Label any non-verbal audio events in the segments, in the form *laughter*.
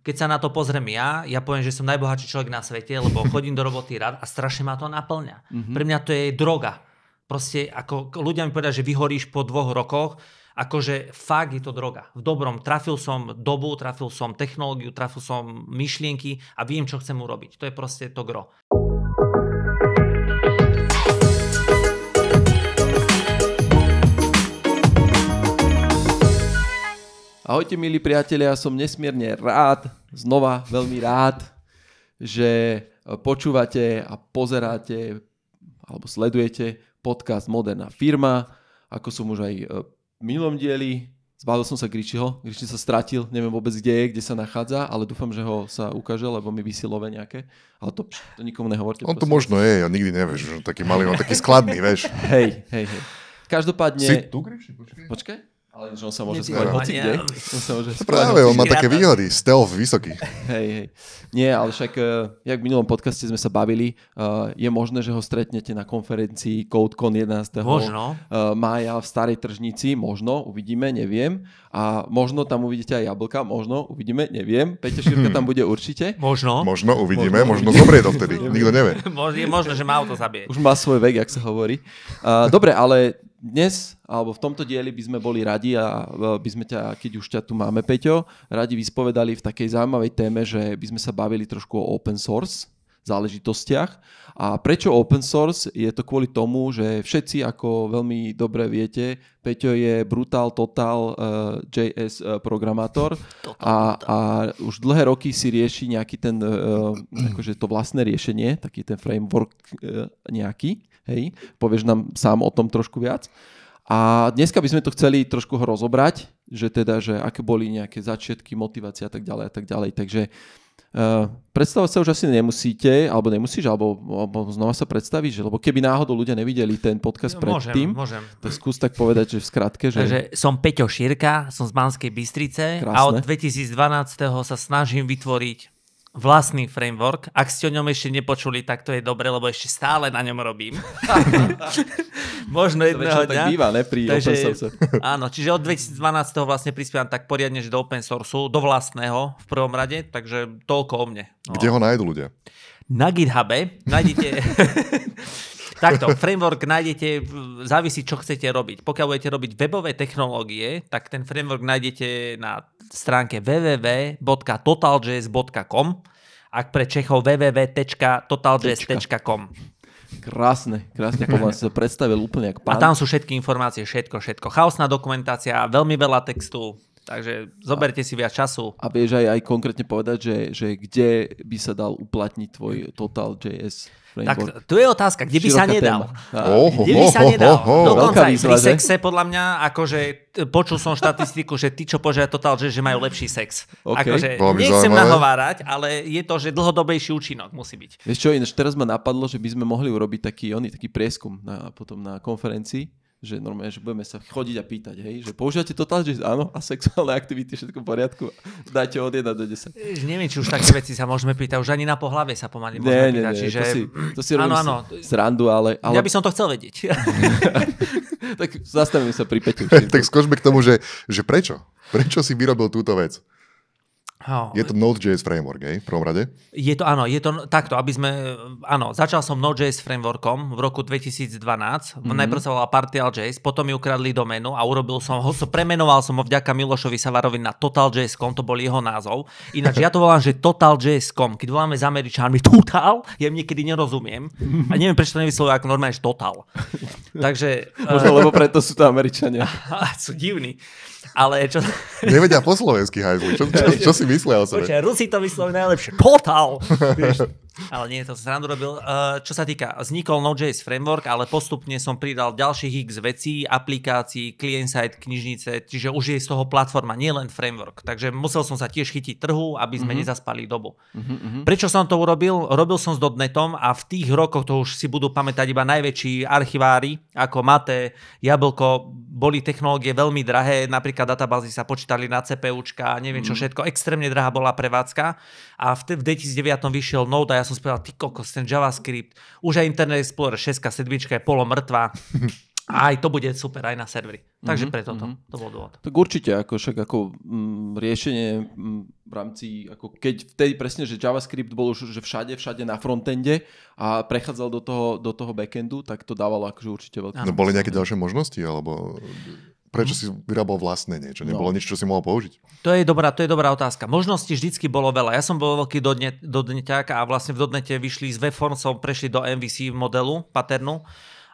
keď sa na to pozriem ja, ja poviem, že som najbohatší človek na svete, lebo *laughs* chodím do roboty rád a strašne ma to naplňa. Mm-hmm. Pre mňa to je droga. Proste ako ľudia mi povedia, že vyhoríš po dvoch rokoch, akože fakt je to droga. V dobrom, trafil som dobu, trafil som technológiu, trafil som myšlienky a viem, čo chcem urobiť. To je proste to gro. Ahojte milí priatelia, ja som nesmierne rád, znova veľmi rád, že eh, počúvate a pozeráte alebo sledujete podcast Moderná firma, ako som už aj eh, v minulom dieli. Zbavil som sa Gričiho, Griči sa stratil, neviem vôbec kde je, kde sa nachádza, ale dúfam, že ho sa ukáže, lebo mi vysilové nejaké. Ale to, to nikomu nehovorte. On to možno je, ja nikdy nevieš, že taký malý, on taký skladný, vieš. Hej, hej, hej. Každopádne... Si tu, Griči? Počkaj. Počkaj. Ale že on sa môže schovať hoci kde. On sa môže Práve, on má také výhody, stealth vysoký. Hej, hej. Nie, ale však, eh, jak v minulom podcaste sme sa bavili, eh, je možné, že ho stretnete na konferencii CodeCon 11. Možno. Eh, mája v Starej tržnici, možno, uvidíme, neviem. A možno tam uvidíte aj jablka, možno, uvidíme, neviem. Peťo Šírka hm. tam bude určite. Možno. Možno uvidíme, možno, možno zomrie vtedy, *laughs* nikto nevie. Je možné, že má auto zabije. Už má svoj vek, jak sa hovorí. dobre, ale dnes alebo v tomto dieli by sme boli radi a by sme ťa, keď už ťa tu máme, Peťo, radi vyspovedali v takej zaujímavej téme, že by sme sa bavili trošku o open source záležitostiach. A prečo open source? Je to kvôli tomu, že všetci, ako veľmi dobre viete, Peťo je Brutal Total uh, eh, JS uh, eh, programátor a, a už dlhé roky si rieši nejaký ten, uh, akože to vlastné riešenie, taký ten framework uh, nejaký. Hej? Povieš nám sám o tom trošku viac. A dneska by sme to chceli trošku ho rozobrať, že teda, že aké boli nejaké začiatky, motivácia a tak ďalej a tak ďalej. Takže Uh, eh, predstavať sa už asi nemusíte, alebo nemusíš, alebo, alebo znova sa že lebo keby náhodou ľudia nevideli ten podcast no, predtým, môžem, môžem. tak skús tak povedať, že v skratke. Že... Takže som Peťo Šírka, som z Banskej Bystrice Krásne. a od 2012. sa snažím vytvoriť vlastný framework. Ak ste o ňom ešte nepočuli, tak to je dobre, lebo ešte stále na ňom robím. *laughs* Možno jedného dňa. Tak býva, ne? Pri Takže, open source. *laughs* áno, čiže od 2012 vlastne prispievam tak poriadne, že do open Source, do vlastného v prvom rade, takže toľko o mne. No. Kde ho nájdú ľudia? Na GitHube nájdete... *laughs* Takto, framework nájdete, závisí, čo chcete robiť. Pokiaľ budete robiť webové technológie, tak ten framework nájdete na stránke www.totaljazz.com ak pre Čechov www.totaljazz.com Krásne, krásne, ako vás predstavil úplne ako pán. A tam sú všetky informácie, všetko, všetko. Chaosná dokumentácia, veľmi veľa textu, Takže zoberte a, si viac času. A vieš aj, aj konkrétne povedať, že, že kde by sa dal uplatniť tvoj Total framework? Tak tu je otázka, kde by Široká sa nedal. Oh, kde by sa nedal. Dokonca aj pri sexe, podľa mňa, akože počul som štatistiku, že tí, čo Total Total.js, že majú lepší sex. Okay. Akože, nechcem nahovárať, ale je to, že dlhodobejší účinok musí byť. Vieš čo, ináč teraz ma napadlo, že by sme mohli urobiť taký, oný, taký prieskum na, potom na konferencii že normálne, že budeme sa chodiť a pýtať, hej, že používate to tak, že áno, a sexuálne aktivity, všetko v poriadku, Dajte od 1 do 10. Neviem, či už také veci sa môžeme pýtať, už ani na pohlave sa pomaly môžeme nie, pýtať. Nie, čiže... to si, to si áno, áno. srandu, ale, ale... Ja by som to chcel vedieť. *laughs* tak zastavím sa pri Peťu. *laughs* tak skočme k tomu, že, že prečo? Prečo si vyrobil túto vec? No. Je to Node.js framework, hej, v prvom rade? Je to, áno, je to takto, aby sme, áno, začal som Node.js frameworkom v roku 2012, mm-hmm. najprv sa volala Partial.js, potom mi ukradli doménu a urobil som ho, so, premenoval som ho vďaka Milošovi Savarovi na Total.js.com, to bol jeho názov. Ináč ja to volám, že Total.js.com, keď voláme s Američanmi *laughs* Total, ja im niekedy nerozumiem a neviem prečo to nevyslovujú ako normálne, že Total. *laughs* Takže... Možno uh... lebo preto sú to Američania. *laughs* sú divní. Ale čo... Nevedia po slovensky, hajzli. Čo, čo, čo, čo si myslel o sebe. Počkej, Rusi to mysleli najlepšie. Total. *laughs* Ale nie, to som srandu robil. Eh, čo sa týka, vznikol Node.js framework, ale postupne som pridal ďalších x vecí, aplikácií, client-side, knižnice, čiže už je z toho platforma, nie len framework. Takže musel som sa tiež chytiť trhu, aby sme mm-hmm. nezaspali dobu. Mm-hmm. Prečo som to urobil? Robil som s .NETom a v tých rokoch to už si budú pamätať iba najväčší archivári, ako Mate, Jablko, boli technológie veľmi drahé, napríklad databázy sa počítali na CPUčka, neviem čo mm-hmm. všetko, extrémne drahá bola prevádzka a v, v 2009 vyšiel Node a ja som spieval, ty kokos, ten JavaScript, už aj Internet Explorer 6, 7 je polomrtvá. A *laughs* aj to bude super aj na servery. Takže mm-hmm, preto to, mm-hmm. to bol dôvod. Tak určite, ako však ako m, mm, riešenie m, mm, v rámci, ako keď vtedy presne, že JavaScript bol už že všade, všade na frontende a prechádzal do toho, do toho backendu, tak to dávalo akože určite veľké... No boli nejaké ďalšie možnosti? Alebo prečo si vyrábal vlastné niečo? Nebolo no. nič, čo si mohol použiť? To je dobrá, to je dobrá otázka. Možností vždycky bolo veľa. Ja som bol veľký dodne, dodneťák a vlastne v dodnete vyšli s Veformcom, prešli do MVC modelu, paternu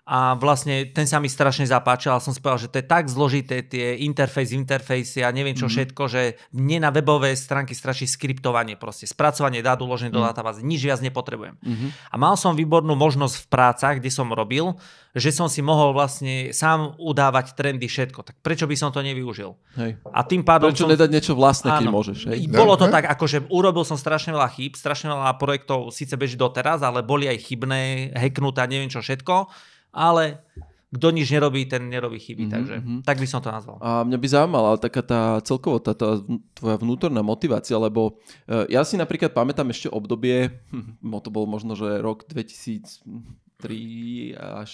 a vlastne ten sa mi strašne zapáčil a som spomínal, že to je tak zložité, tie interfejs, interfejsy a neviem čo mm. všetko, že mne na webové stránky straší skriptovanie proste, spracovanie dát uložené mm. do mhm. databázy, nič viac nepotrebujem. Mm-hmm. A mal som výbornú možnosť v prácach, kde som robil, že som si mohol vlastne sám udávať trendy všetko. Tak prečo by som to nevyužil? Hej. A tým pádom... Prečo som... nedať niečo vlastné, keď môžeš? Hej? Bolo to tak, akože urobil som strašne veľa chýb, strašne veľa projektov síce beží doteraz, ale boli aj chybné, hacknuté, neviem čo všetko ale kto nič nerobí, ten nerobí chyby. Mm-hmm. Takže mhm. tak by som to nazval. A mňa by zaujímala taká tá celkovo tá, tá tvoja vnútorná motivácia, lebo e, ja si napríklad pamätám ešte obdobie, hm, hm to bol možno, že rok 2003 až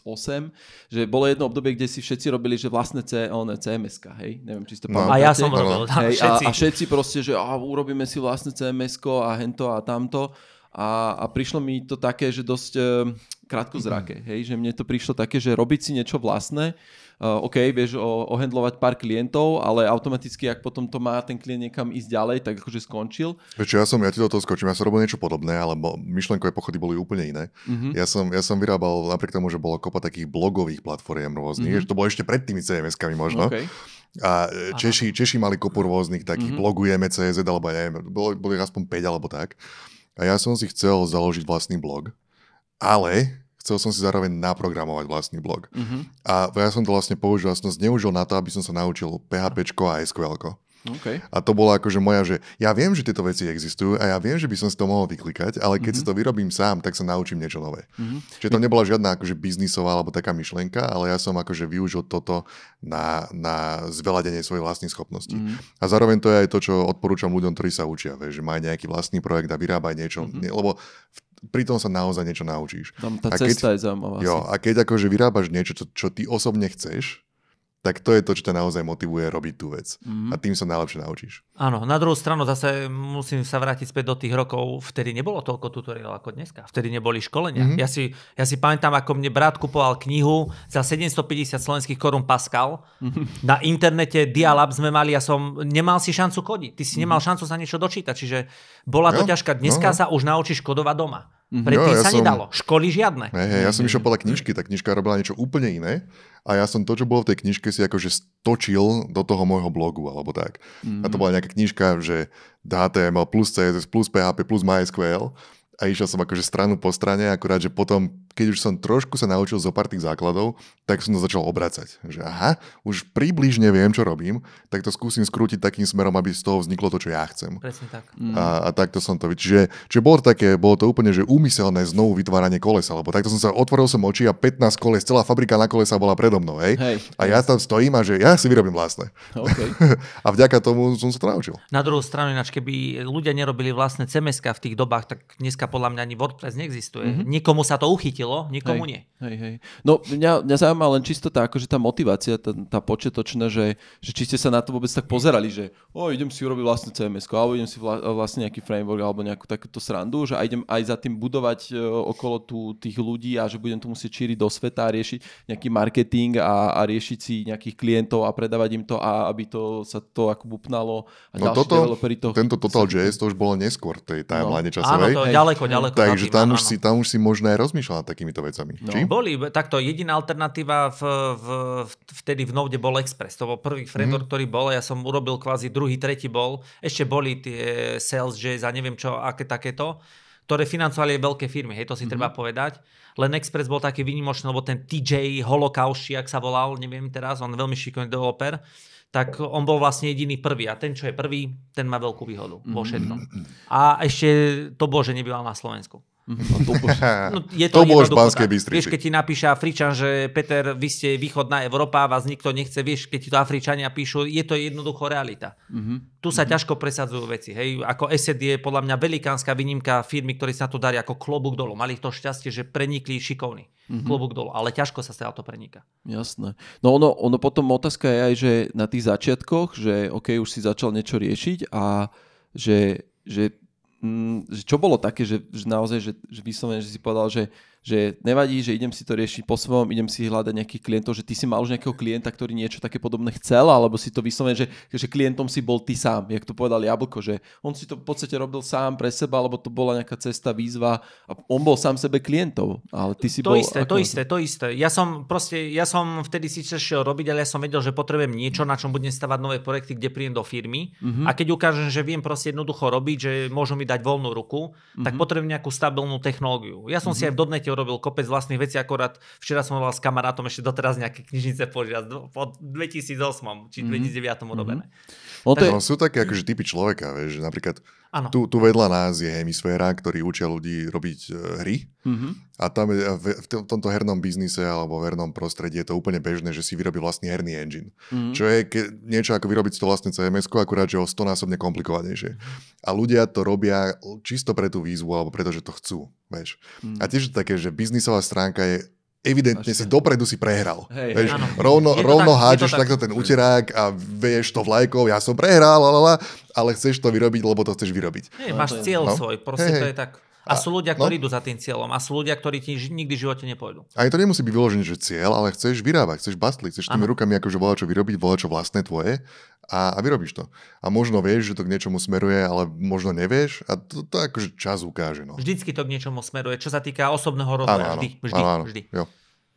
8, že bolo jedno obdobie, kde si všetci robili, že vlastné C, on, cms hej? Neviem, či ste no. Pamätáte. A ja som robil, hej, všetci. A, a všetci proste, že á, urobíme si vlastné cms a hento a tamto a, a prišlo mi to také, že dosť e, eh, krátko zrake, mhm. hej, že mne to prišlo také, že robiť si niečo vlastné, uh, OK, vieš o, ohendlovať pár klientov, ale automaticky, ak potom to má ten klient niekam ísť ďalej, tak akože skončil. Čo, ja som, ja ti do toho skočím, ja som robil niečo podobné, ale myšlenkové pochody boli úplne iné. Mm-hmm. Ja, som, ja som vyrábal, napriek tomu, že bolo kopa takých blogových platform rôznych, mm-hmm. že to bolo ešte pred tými CMS-kami možno. Okay. A e, Češi, Češi mali kopu rôznych takých mm-hmm. blogujeme CZ alebo neviem, boli, boli aspoň 5 alebo tak. A ja som si chcel založiť vlastný blog, ale chcel som si zároveň naprogramovať vlastný blog. Mm-hmm. A ja som to vlastne použil, ja som zneužil na to, aby som sa naučil PHP a SQL. Okay. A to bola akože moja, že ja viem, že tieto veci existujú a ja viem, že by som si to mohol vyklikať, ale keď mm-hmm. si mhm. to vyrobím sám, tak sa naučím niečo nové. Mm-hmm. Čiže to nebola žiadna akože biznisová alebo taká myšlienka, ale ja som akože využil toto na, na zveladenie svojich vlastných schopností. Mm-hmm. A zároveň to je aj to, čo odporúčam ľuďom, ktorí sa učia, vie, že majú nejaký vlastný projekt a vyrábajú niečo, mm-hmm. lebo v pri tom sa naozaj niečo naučíš. Tam tá a cesta keď, je zaujímavá. Jo, a keď akože vyrábaš niečo, čo, čo ty osobne chceš, tak to je to, čo ťa naozaj motivuje robiť tú vec. Mm-hmm. A tým sa najlepšie naučíš. Áno, na druhú stranu zase musím sa vrátiť späť do tých rokov, vtedy nebolo toľko tutoriálov ako dneska, vtedy neboli školenia. Mm-hmm. Ja, si, ja si pamätám, ako mne brat kupoval knihu za 750 slovenských korún Pascal. Mm-hmm. Na internete Dialab sme mali, ja som nemal si šancu kodiť, ty si mm-hmm. nemal mhm. šancu sa niečo dočítať, čiže bola to no, ťažká. Dneska no, no. sa už naučíš kodovať doma. Mhm. Predtým jo, ja sa som... nedalo. Školy žiadne. Ne, ja som mhm. išiel podľa knižky, tá knižka robila niečo úplne iné a ja som to, čo bolo v tej knižke, si akože stočil do toho môjho blogu alebo tak. Mm-hmm. A to mhm. bola nejaká knižka, že HTML plus CSS plus PHP plus MySQL a išiel som akože stranu po strane, akurát, že potom keď už som trošku sa naučil zo pár tých základov, tak som to začal obracať. Že aha, už približne viem, čo robím, tak to skúsim skrútiť takým smerom, aby z toho vzniklo to, čo ja chcem. Presne tak. Mm. A, a takto som to... Čiže, čiže bolo to také, bolo to úplne, že úmyselné znovu vytváranie kolesa, lebo takto som sa otvoril som oči a 15 koles, celá fabrika na kolesa bola predo mnou, hej. hej a ja tam stojím a že ja si vyrobím vlastné. Okay. *laughs* a vďaka tomu som sa to naučil. Na druhú stranu, ináč, keby ľudia nerobili vlastné CMS v tých dobách, tak dneska podľa mňa ani WordPress neexistuje. Mm-hmm. Nikomu sa to uchytí chytilo, nikomu hej, nie. Hej, hej. No mňa, mňa zaujíma len čisto tá, akože tá motivácia, tá, tá početočná, že, že či ste sa na to vôbec tak pozerali, že o, idem si urobiť vlastne cms alebo idem si vla, vlastne nejaký framework alebo nejakú takúto srandu, že aj idem aj za tým budovať e, okolo tu, tých ľudí a že budem to musieť šíriť do sveta a riešiť nejaký marketing a, a riešiť si nejakých klientov a predávať im to a aby to sa to ako bupnalo a no toto, to... Tento Total JS to už bolo neskôr tej timeline no. časovej. Áno, to, ďaleko, ďaleko. Takže tam, už si, tam už si možno aj rozmýšľať takýmito vecami. No. Či? Boli, takto jediná alternatíva v, v, vtedy v Node bol Express. To bol prvý framework, mm-hmm. ktorý bol. Ja som urobil kvázi druhý, tretí bol. Ešte boli tie sales, že za neviem čo, aké takéto ktoré financovali aj veľké firmy, hej, to si mm-hmm. treba povedať. Len Express bol taký výnimočný, lebo ten TJ Holokauši, ak sa volal, neviem teraz, on veľmi šikovný developer, tak on bol vlastne jediný prvý. A ten, čo je prvý, ten má veľkú výhodu mm-hmm. vo všetko. *clears throat* A ešte to bože nebyval na Slovensku. No, to, *laughs* no, je to, to bolo v Banskej Bystrici. Vieš, keď ti napíše Afričan, že Peter, vy ste východná Európa, vás nikto nechce, vieš, keď ti to Afričania píšu, je to jednoducho realita. Mm-hmm. Tu sa mm-hmm. ťažko presadzujú veci. Hej. Ako SED je podľa mňa velikánska výnimka firmy, ktorí sa to darí ako klobúk dolu. Mali to šťastie, že prenikli šikovní. Mm-hmm. Klobúk dolu, ale ťažko sa stále to prenika. Jasné. No ono, ono potom otázka je aj, že na tých začiatkoch, že OK, už si začal niečo riešiť a že, že Mm, že čo bolo také, že, že naozaj, že, že vyslovene, že si povedal, že že nevadí, že idem si to riešiť po svojom, idem si hľadať nejakých klientov, že ty si mal už nejakého klienta, ktorý niečo také podobné chcel, alebo si to vyslovene, že, že klientom si bol ty sám, jak to povedal Jablko, že on si to v podstate robil sám pre seba, alebo to bola nejaká cesta, výzva a on bol sám sebe klientov, ale ty si to bol... Isté, ako... To isté, to isté, ja som proste, ja som vtedy si šiel robiť, ale ja som vedel, že potrebujem niečo, na čom budem stavať nové projekty, kde príjem do firmy uh-huh. a keď ukážem, že viem proste jednoducho robiť, že môžu mi dať voľnú ruku, uh-huh. tak mhm. potrebujem nejakú stabilnú technológiu. Ja som uh-huh. si mhm. aj v dodnete podstate urobil kopec vlastných vecí, akorát včera som hovoril s kamarátom ešte doteraz nejaké knižnice požiad, po 2008 či 2009 mm-hmm. urobené. Mhm. No, Takže... no, sú také akože typy človeka, vieš, že napríklad Ano. Tu, tu vedľa nás je hemisféra, ktorý učia ľudí robiť e, hry. Mm-hmm. A tam v, v tomto hernom biznise alebo v hernom prostredí je to úplne bežné, že si vyrobí vlastný herný engine. Mm-hmm. Čo je ke, niečo ako vyrobiť to vlastné CMS, akurát, že o 100 násobne komplikovanejšie. A ľudia to robia čisto pre tú výzvu alebo preto, že to chcú. Vieš. Mm-hmm. A tiež také, že biznisová stránka je evidentne si dopredu si prehral. Hej, vieš, rovno, rovno tak, hádžeš tak. takto ten uterák a vieš to vlajkou, ja som prehral, ale chceš to vyrobiť, lebo to chceš vyrobiť. Hej, máš no cieľ no? svoj, proste hej, to je tak. A sú ľudia, no. ktorí no? idú za tým cieľom a sú ľudia, ktorí ti nikdy v živote nepôjdu. A to nemusí byť vyložené, že cieľ, ale chceš vyrábať, chceš bastliť, chceš tými ano. rukami akože volá čo vyrobiť, volá čo vlastné tvoje a, a vyrobíš to. A možno vieš, že to k niečomu smeruje, ale možno nevieš a to, to akože čas ukáže. No. Vždycky to k niečomu smeruje, čo sa týka osobného rozvoja. Vždy, vždy, ano, ano. vždy. Jo.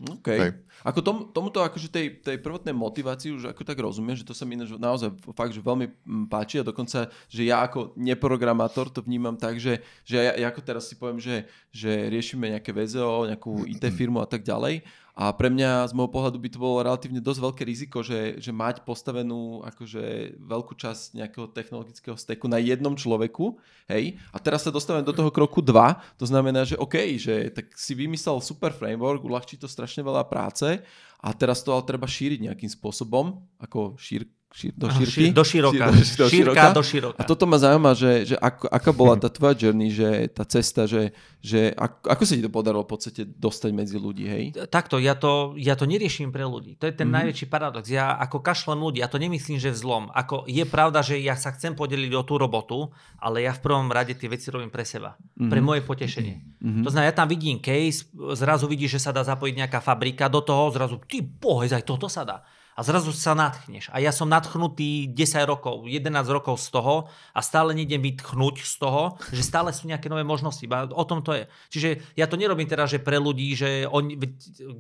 OK. Hej. Ako tom, tomuto, akože tej, tej prvotnej motivácii už ako tak rozumiem, že to sa mi naozaj fakt, že veľmi mm, páči a dokonca, že ja ako neprogramátor to vnímam tak, že, že ja, ja ako teraz si poviem, že, že riešime nejaké VZO, nejakú IT *clears throat* firmu a tak ďalej a pre mňa z môjho pohľadu by to bolo relatívne dosť veľké riziko, že, že mať postavenú akože veľkú časť nejakého technologického steku na jednom človeku. Hej? A teraz sa dostávame do toho kroku 2. To znamená, že OK, že tak si vymyslel super framework, uľahčí to strašne veľa práce a teraz to ale treba šíriť nejakým spôsobom, ako šír, šir, do šírky? Šir, do široka. Šir, do, do Šírka široka. do široka. A toto ma zaujíma, že, že ako, aká bola mhm. tá tvoja journey, že tá cesta, že, že ako, ako sa ti to podarilo v podstate dostať medzi ľudí, hej? Takto, ja to, ja to neriešim pre ľudí. To je ten mm-hmm. najväčší paradox. Ja ako kašlem ľudí, ja to nemyslím, že vzlom. Ako, je pravda, že ja sa chcem podeliť o tú robotu, ale ja v prvom rade tie veci robím pre seba. Mm-hmm. Pre moje potešenie. Mm-hmm. To znamená, ja tam vidím case, zrazu vidíš, že sa dá zapojiť nejaká fabrika do toho, zrazu ty bohe, aj toto sa dá a zrazu sa natchneš. A ja som natchnutý 10 rokov, 11 rokov z toho a stále nejdem vytchnúť z toho, že stále sú nejaké nové možnosti. Iba o tom to je. Čiže ja to nerobím teraz, že pre ľudí, že on,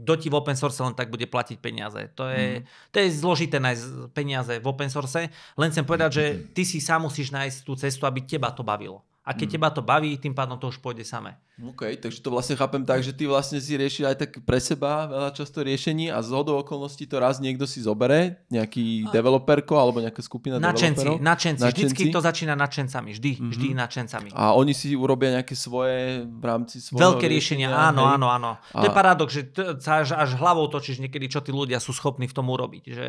kto ti v open source len tak bude platiť peniaze. To je, mm. to je zložité nájsť peniaze v open source. Len chcem povedať, že mhm. ty si sám musíš nájsť tú cestu, aby teba to bavilo. A keď mm. teba to baví, tým pádom to už pôjde samé. OK, takže to vlastne chápem tak, že ty vlastne si riešil aj tak pre seba veľa často riešení a z hodou okolností to raz niekto si zobere, nejaký a... developerko alebo nejaká skupina načenci, načenci, načenci, vždycky to začína načencami, vždy, mm-hmm. vždy načencami. A oni si urobia nejaké svoje v rámci svojho Veľké riešenia, riešenia áno, áno, áno. A... To je paradox, že sa až, až hlavou točíš niekedy, čo tí ľudia sú schopní v tom urobiť, že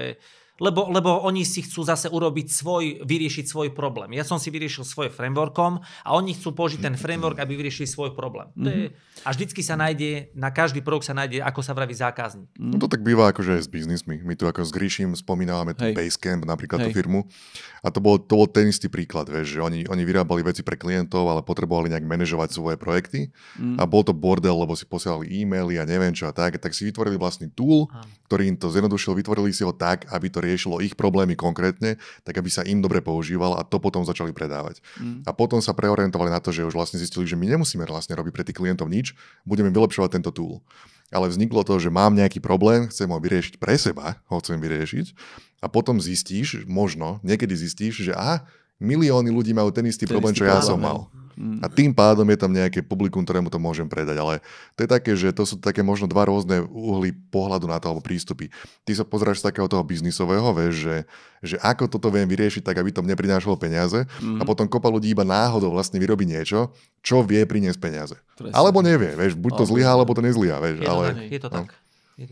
lebo, lebo oni si chcú zase urobiť svoj, vyriešiť svoj problém. Ja som si vyriešil svoj frameworkom a oni chcú použiť ten framework, aby vyriešili svoj problém. Mm-hmm. To je, a vždycky sa nájde, na každý produkt sa nájde, ako sa vraví zákazník. No to tak býva akože aj s biznismi. My tu ako s Gríšim spomínávame tu Basecamp, napríklad Hej. tú firmu. A to bol, to bol ten istý príklad, vieš, že oni, oni vyrábali veci pre klientov, ale potrebovali nejak manažovať svoje projekty. Mm. A bol to bordel, lebo si posielali e-maily a neviem čo a tak. Tak si vytvorili vlastný tool, ktorý im to zjednodušil, vytvorili si ho tak, aby to riešilo ich problémy konkrétne, tak aby sa im dobre používal a to potom začali predávať. Mm. A potom sa preorientovali na to, že už vlastne zistili, že my nemusíme vlastne robiť pre tých klientov nič, budeme vylepšovať tento tool. Ale vzniklo to, že mám nejaký problém, chcem ho vyriešiť pre seba, ho chcem vyriešiť a potom zistíš, možno, niekedy zistíš, že aha, milióny ľudí majú ten istý ten problém, istý čo ja som mal. A tým pádom je tam nejaké publikum, ktorému to môžem predať. Ale to je také, že to sú také možno dva rôzne uhly pohľadu na to alebo prístupy. Ty sa pozráš z takého toho biznisového, vieš, že, že ako toto viem vyriešiť tak, aby to mne prinášalo peniaze. Mm-hmm. A mhm. potom kopa ľudí iba náhodou vlastne vyrobí niečo, čo vie priniesť peniaze. Presne. Alebo nevie, vieš, buď to zlyhá, alebo to nezlyhá. je, to ale, tak, je to no. tak. No.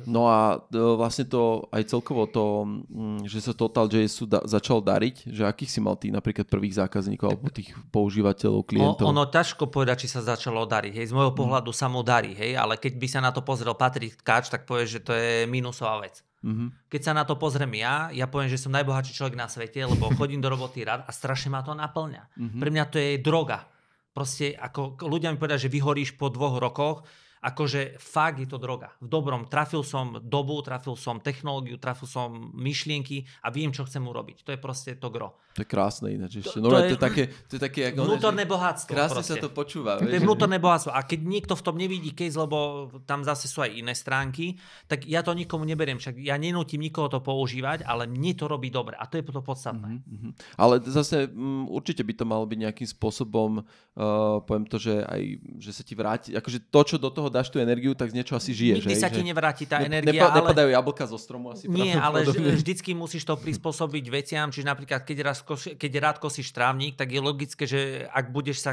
No a e, vlastne to aj celkovo to, mm, že sa Total JS da, začal dariť, že akých si mal tých napríklad prvých zákazníkov alebo tých používateľov, klientov? Ono, ono ťažko povedať, či sa začalo dariť. Hej. Z môjho mhm. pohľadu mm. sa mu darí, hej, ale keď by sa na to pozrel Patrick Káč, tak povie, že to je minusová vec. Mm-hmm. Keď sa na to pozriem ja, ja poviem, že som najbohatší človek na svete, lebo *laughs* chodím do roboty rád a strašne ma to naplňa. Mm-hmm. Pre mňa to je droga. Proste ako ľudia mi povedia, že vyhoríš po dvoch rokoch, akože fakt je to droga. V dobrom, trafil som dobu, trafil som technológiu, trafil som myšlienky a viem, čo chcem urobiť. To je proste to gro. To je krásne ináč To, no, to, je, to, je také, to je také, ako vnútorné bohatstvo. Krásne proste. sa to počúva. To je vnútorné bohatstvo. A keď niekto v tom nevidí case, lebo tam zase sú aj iné stránky, tak ja to nikomu neberiem. Však ja nenútim nikoho to používať, ale mne to robí dobre. A to je to podstatné. Mm-hmm. Ale zase m, mm, určite by to malo byť nejakým spôsobom, uh, poviem to, že aj že sa ti vráti, akože to, čo do toho dáš tú energiu, tak z niečo asi žiješ. Nikdy hej, sa ti nevráti tá energia. Nepa, ale... Nepadajú jablka zo stromu asi. Nie, ale vždycky musíš to prispôsobiť veciam. Čiže napríklad, keď, raz koš, keď rád kosíš trávnik, tak je logické, že ak budeš sa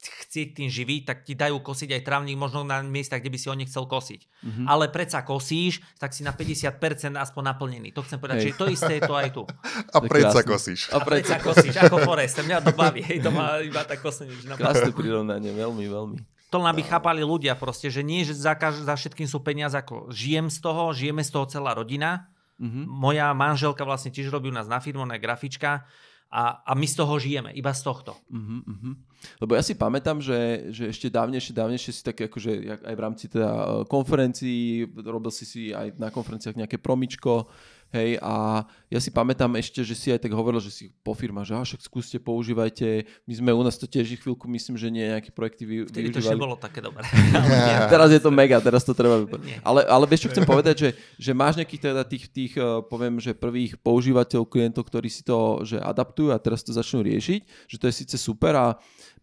chcieť tým živiť, tak ti dajú kosiť aj trávnik možno na miestach, kde by si ho nechcel kosiť. Mm-hmm. Ale predsa kosíš, tak si na 50% aspoň naplnený. To chcem povedať, že to isté je to aj tu. *laughs* A predsa kosíš. A predsa kosíš, ako *laughs* Forest. Mňa to baví, hej, to má iba tak kosenie. Krásne prirovnanie, veľmi, veľmi to aby chápali ľudia proste, že nie, že za, kaž- za všetkým sú peniaze, ako žijem z toho, žijeme z toho celá rodina. Mm-hmm. Moja manželka vlastne tiež robí u nás na firmu, ona je grafička a, a my z toho žijeme, iba z tohto. Mm-hmm. Lebo ja si pamätám, že, že ešte dávnejšie, dávnejšie si také akože aj v rámci teda eh, konferencií, robil si si aj na konferenciách nejaké promičko, Hej, a ja si pamätám ešte, že si aj tak hovoril, že si po firma, že však skúste, používajte. My sme u nás to tiež chvíľku, myslím, že nie nejaké projekty vy, Vtedy využívali. to nebolo také dobré. *laughs* teraz je to mega, teraz to treba. Ale, ale vieš, čo chcem povedať, že, že máš nejakých teda tých, tých, eh, poviem, že prvých používateľov, klientov, ktorí si to že adaptujú a teraz to začnú riešiť, že to je síce super a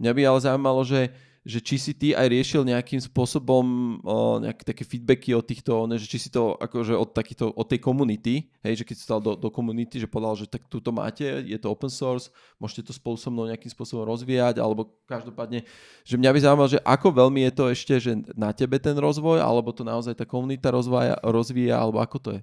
mňa by ale zaujímalo, že že či si ty aj riešil nejakým spôsobom o, nejaké také feedbacky od týchto, ne, že či si to akože od, takýto, od tej komunity, hej, že keď si dal do, komunity, že povedal, že tak túto máte, je to open source, môžete to spolu so mnou nejakým spôsobom rozvíjať, alebo každopádne, že mňa by zaujímalo, že ako veľmi je to ešte, že na tebe ten rozvoj, alebo to naozaj tá komunita rozvíja, alebo ako to je?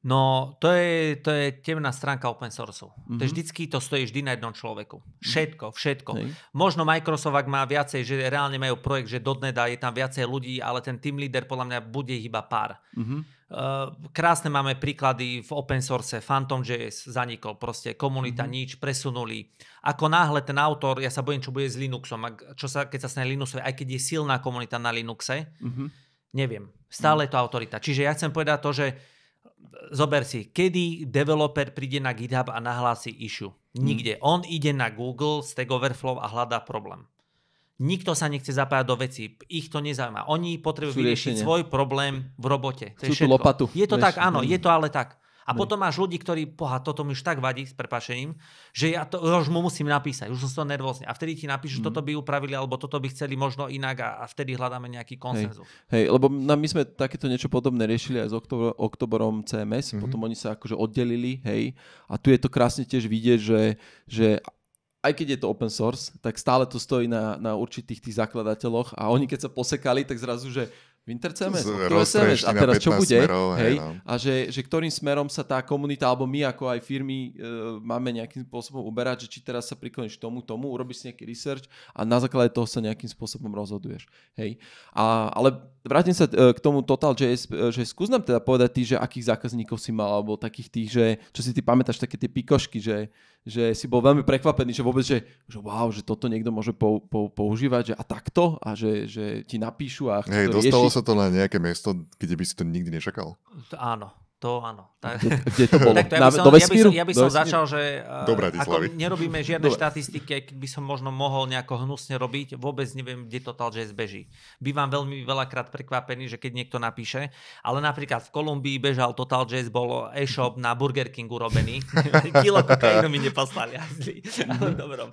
No to je, to je temná stránka open source. Mm-hmm. To mhm. vždycky to stojí vždy na jednom človeku. Mhm. Všetko, všetko. Hej. Možno Microsoft, ak má viacej, že reálne majú projekt, že dodneda je tam viacej ľudí, ale ten team leader podľa mňa bude iba pár. Mm-hmm. Uh, krásne máme príklady v open source, Phantom JS zanikol, proste komunita mm-hmm. nič, presunuli. Ako náhle ten autor, ja sa bojím, čo bude s Linuxom, ak, čo sa, keď sa stane Linuxovi, aj keď je silná komunita na Linuxe, mm-hmm. neviem. Stále mm-hmm. je to autorita. Čiže ja chcem povedať to, že zober si, kedy developer príde na GitHub a nahlási issue? Hmm. Nikde. Hmm. On ide na Google, Stack Overflow a hľadá problém. Nikto sa nechce zapájať do veci, ich to nezaujíma. Oni potrebujú vyriešiť svoj problém v robote. To je lopatu. Je to vieš, tak, áno, mm. je to ale tak. A potom máš ľudí, ktorí, poha, toto mi už tak vadí, s prepašením, že ja to už mu musím napísať, už som z toho nervózny. A vtedy ti napíšu, mm. toto by upravili, alebo toto by chceli možno inak a, a vtedy hľadáme nejaký konsenzus. Hej. Hej, lebo na, my sme takéto niečo podobné riešili aj s oktobr- oktoborom CMS, mm-hmm. potom oni sa akože oddelili, hej. A tu je to krásne tiež vidieť, že, že aj keď je to open source, tak stále to stojí na, na určitých tých zakladateľoch a oni keď sa posekali, tak zrazu, že Winter Cement, Octo SMS a teraz čo bude, smerov, hej, no. a že, že ktorým smerom sa tá komunita, alebo my ako aj firmy e, máme nejakým spôsobom uberať, že či teraz sa prikloníš tomu, tomu, urobíš si nejaký research a na základe toho sa nejakým spôsobom rozhoduješ, hej. A, ale vrátim sa e, k tomu Total, že, e, že skús nám teda povedať ty, že akých zákazníkov si mal, alebo takých tých, že, čo si ty pamätáš, také tie pikošky, že, že si bol veľmi prekvapený, že vôbec, že, že wow, že toto niekto môže pou, pou, používať že a takto a že, že ti napíšu a chcú Hej, dostalo riešiť. sa to na nejaké miesto, kde by si to nikdy nečakal. Áno, to áno. Tak, Kde to bolo? Takto, ja by som, do vesmíru? Ja by som, ja by som začal, že e, Dobre, ako nerobíme žiadne Dobre. štatistiky, ak by som možno mohol nejako hnusne robiť, vôbec neviem, kde Total Jazz beží. Bývam veľmi veľakrát prekvapený, že keď niekto napíše, ale napríklad v Kolumbii bežal Total Jazz, bol e-shop na Burger King urobený. *laughs* Kilo kokainu mi neposlali. Ale dobrom.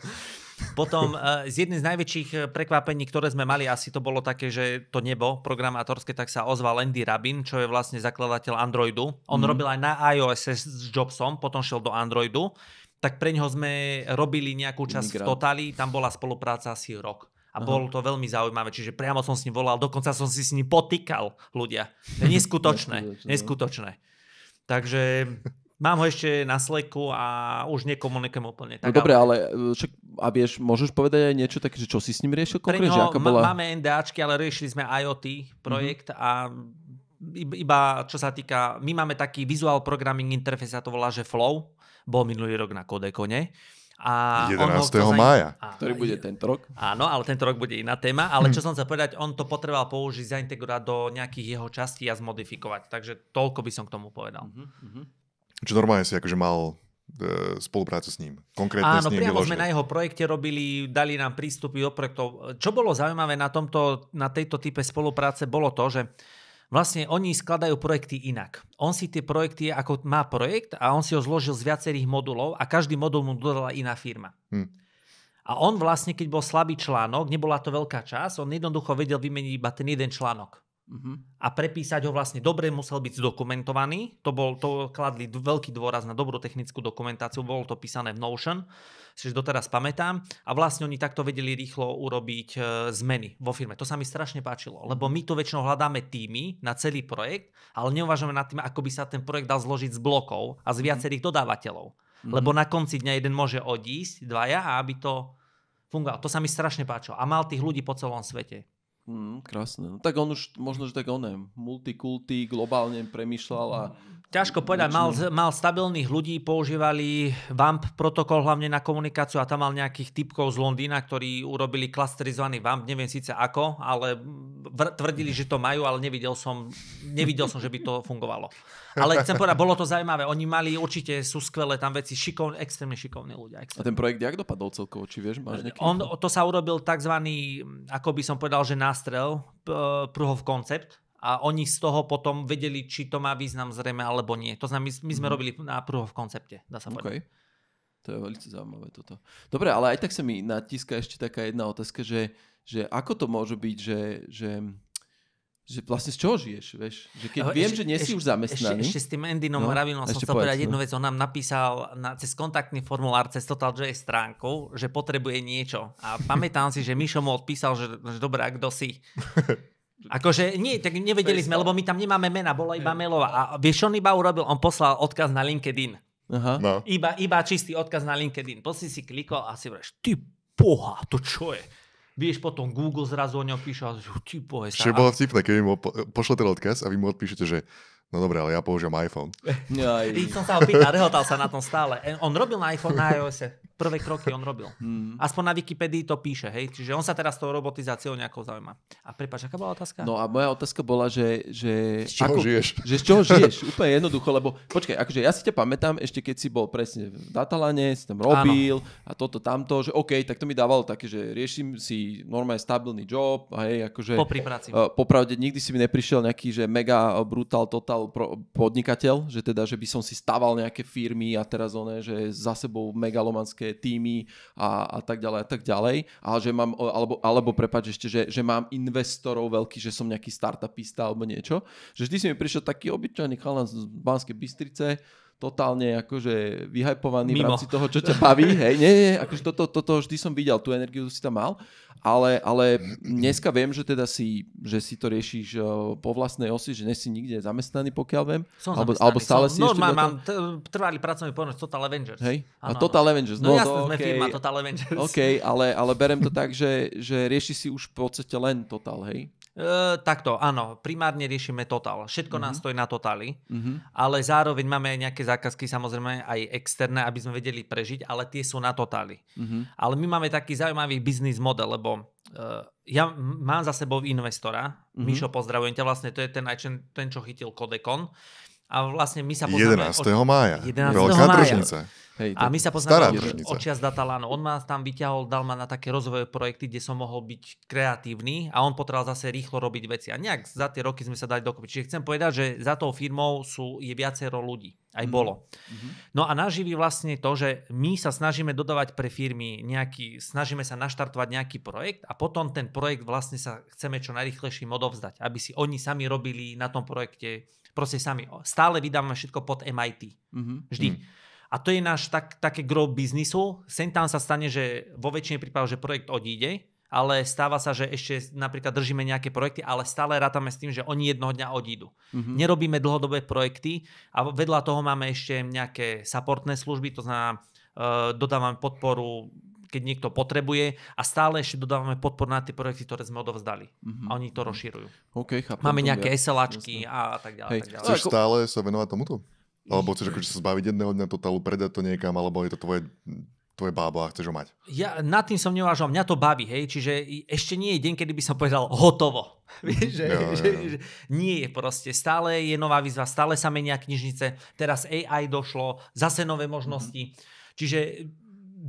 Potom e, z jednej z najväčších e, prekvapení, ktoré sme mali, asi to bolo také, že to nebo programátorské, tak sa ozval Andy Rabin, čo je vlastne zakladateľ Androidu. On mm. robil aj na iOS s Jobsom, potom šiel do Androidu. Tak pre ňoho sme robili nejakú časť v Totali, tam bola spolupráca asi rok. A bolo to veľmi zaujímavé, čiže priamo som s ním volal, dokonca som si s ním potýkal ľudia. To je *laughs* neskutočné, neskutočné. Takže *laughs* Mám ho ešte na sleku a už nekomunikujem úplne. Tak, no dobre, ale čak, e, a vieš, môžeš povedať aj niečo také, že čo si s ním riešil konkrétne? Že bola... Máme NDAčky, ale riešili sme IoT projekt mm-hmm. a iba čo sa týka, my máme taký visual programming interface, sa to volá, že Flow, bol minulý rok na Kodekone. A 11. Ho mája. Áno, ktorý bude tento rok. Áno, ale tento rok bude iná téma. Ale mhm. čo som chcel povedať, on to potreboval použiť, zaintegrovať do nejakých jeho častí a zmodifikovať. Takže toľko by som k tomu povedal. Mm-hmm. Čo normálne si akože mal e, spoluprácu s ním. Konkrétne Áno, s ním priamo sme na jeho projekte robili, dali nám prístupy do projektov. Čo bolo zaujímavé na, tomto, na tejto type spolupráce, bolo to, že vlastne oni skladajú projekty inak. On si tie projekty, ako má projekt a on si ho zložil z viacerých modulov a každý modul mu dodala iná firma. Hm. A on vlastne, keď bol slabý článok, nebola to veľká časť, on jednoducho vedel vymeniť iba ten jeden článok. Mm-hmm. A prepísať ho vlastne dobre musel byť zdokumentovaný. To, bol, to kladli veľký dôraz na dobrú technickú dokumentáciu. Bolo to písané v Notion, čiže doteraz pamätám. A vlastne oni takto vedeli rýchlo urobiť e, zmeny vo firme. To sa mi strašne páčilo, lebo my tu väčšinou hľadáme týmy na celý projekt, ale neuvažujeme nad tým, ako by sa ten projekt dal zložiť z blokov a z mhm. viacerých mm-hmm. dodávateľov. Mm-hmm. Lebo na konci dňa jeden môže odísť, dvaja, a aby to fungovalo. To sa mi strašne páčilo. A mal tých ľudí po celom svete. Mm, krásne. No, tak on už možno, že tak je multikulty, globálne premyšľal a Ťažko povedať, mal, mal stabilných ľudí, používali VAMP protokol hlavne na komunikáciu a tam mal nejakých typkov z Londýna, ktorí urobili klasterizovaný VAMP, neviem síce ako, ale tvrdili, že to majú, ale nevidel som, nevidel som, že by to fungovalo. Ale chcem povedať, bolo to zaujímavé. Oni mali určite, sú skvelé tam veci, šikovní, extrémne šikovní ľudia. Extrémne. A ten projekt jak dopadol celkovo, či vieš, máš nejaký? On, to sa urobil tzv. ako by som povedal, že nástrel, e, proof of concept, a oni z toho potom vedeli, či to má význam zrejme alebo nie. To znamená, my, my sme mm. robili na prúho v koncepte, dá sa povedať. Okay. To je veľmi zaujímavé toto. Dobre, ale aj tak sa mi natíska ešte taká jedna otázka, že, že ako to môže byť, že, že, že vlastne z čoho žiješ, vieš? Že keď viem, ešte, že nie si už zamestnaný. Ešte, ešte s tým Endinom no, Ravinom som chcel povedať no. jednu vec. On nám napísal na, cez kontaktný formulár, cez J stránku, že potrebuje niečo. A pamätám si, že Mišo mu odpísal, že, že dobre, ak kto si? *laughs* Akože nie, tak nevedeli sme, lebo my tam nemáme mena, bola iba hey. mailová. A vieš, on iba urobil, on poslal odkaz na LinkedIn. Aha. No. Iba, iba čistý odkaz na LinkedIn. Potom si klikol a si vraš, ty poha, to čo je? vieš, potom Google zrazu o ňom píše a ty poha. Čo bolo vtipné, keď mu pošle ten odkaz a vy mu odpíšete, že no dobre, ale ja používam iPhone. Aj. som sa ho pýtal, rehotal sa na tom stále. E, on robil na iPhone, na iOS prvé kroky on robil. Mm. Aspoň na Wikipedii to píše, hej? Čiže on sa teraz s tou robotizáciou nejakou zaujíma. A prepáč, aká bola otázka? No a moja otázka bola, že... že z čoho ako, žiješ? Že z čoho žiješ, *laughs* úplne jednoducho, lebo počkaj, akože ja si ťa pamätám ešte keď si bol presne v Datalane, si tam robil Áno. a toto tamto, že OK, tak to mi dávalo také, že riešim si normálne stabilný job, hej, akože... Po práci. Uh, eh, popravde nikdy si mi neprišiel nejaký, že mega brutal total pro, podnikateľ, že teda, že by som si staval nejaké firmy a teraz oné, že za sebou megalomanské nejaké týmy a, a tak ďalej a tak ďalej. A že mám, alebo, alebo prepáč ešte, že, že mám investorov veľký, že som nejaký startupista alebo niečo. Že vždy si mi prišiel taký obyčajný chalan z Banskej Bystrice, totálne akože vyhypovaný Mimo. v rámci toho, čo ťa baví. Hej, nie, nie, akože toto, toto vždy som videl, tú energiu si tam mal, ale, ale dneska viem, že teda si, že si to riešiš eh, po vlastnej osi, že nesi nikde zamestnaný, pokiaľ viem. Som alebo, alebo stále som, si no, ešte... Mám, mám trvalý pracovný ponož Total Avengers. Hej? Ano, a Total ano. Avengers. No, no jasne, no, sme okay, firma Total Avengers. OK, ale, ale berem to tak, že, že rieši si už v podstate len Total, hej? E, takto, áno, primárne riešime totál. Všetko uh-huh. Mhm. nás stojí na totali. uh-huh. Mhm. ale zároveň máme aj nejaké zákazky, samozrejme aj externé, aby sme vedeli prežiť, ale tie sú na totali. Uh-huh. Mhm. Ale my máme taký zaujímavý biznis model, lebo uh, ja mám za sebou investora, uh-huh. Mišo, pozdravujem ťa, vlastne to je ten, aj ten, ten čo chytil Kodekon. A vlastne my sa poznáme... 11. Od... mája, 11. veľká mája. Hej, a my sa poznáme od, čias Datalano. On ma tam vyťahol, dal ma na také rozvojové projekty, kde som mohol byť kreatívny a on potreboval zase rýchlo robiť veci. A nejak za tie roky sme sa dali dokopy. Čiže chcem povedať, že za tou firmou sú, je viacero ľudí. Aj mhm. bolo. Mm-hmm. No a naživí vlastne to, že my sa snažíme dodávať pre firmy nejaký, snažíme sa naštartovať nejaký projekt a potom ten projekt vlastne sa chceme čo najrychlejším odovzdať, aby si oni sami robili na tom projekte proste sami. Stále vydávame všetko pod MIT. Mm-hmm. Vždy. Mm-hmm a to je náš tak, také grov biznisu. Sem tam sa stane, že vo väčšine prípadov, že projekt odíde, ale stáva sa, že ešte napríklad držíme nejaké projekty, ale stále rátame s tým, že oni jednoho dňa odídu. Mm-hmm. Nerobíme dlhodobé projekty a vedľa toho máme ešte nejaké supportné služby, to znamená, e, dodávame podporu keď niekto potrebuje a stále ešte dodávame podporu na tie projekty, ktoré sme odovzdali. Mm-hmm. A oni to rozširujú. Okay, chápem, Máme nejaké ja. SLAčky Jasne. a tak ďalej. Hej, tak ďalej. Chceš no, stále sa venovať tomuto? Alebo chceš akože sa zbaviť jedného dňa totálu, predať to niekam, alebo je to tvoje tvoje bábo a chceš ho mať. Ja nad tým som nevážal, mňa to baví, hej, čiže ešte nie je deň, kedy by som povedal hotovo. *laughs* že, ja, ja. Že, že, nie je proste, stále je nová výzva, stále sa menia knižnice, teraz AI došlo, zase nové mhm. možnosti. Mm-hmm. Čiže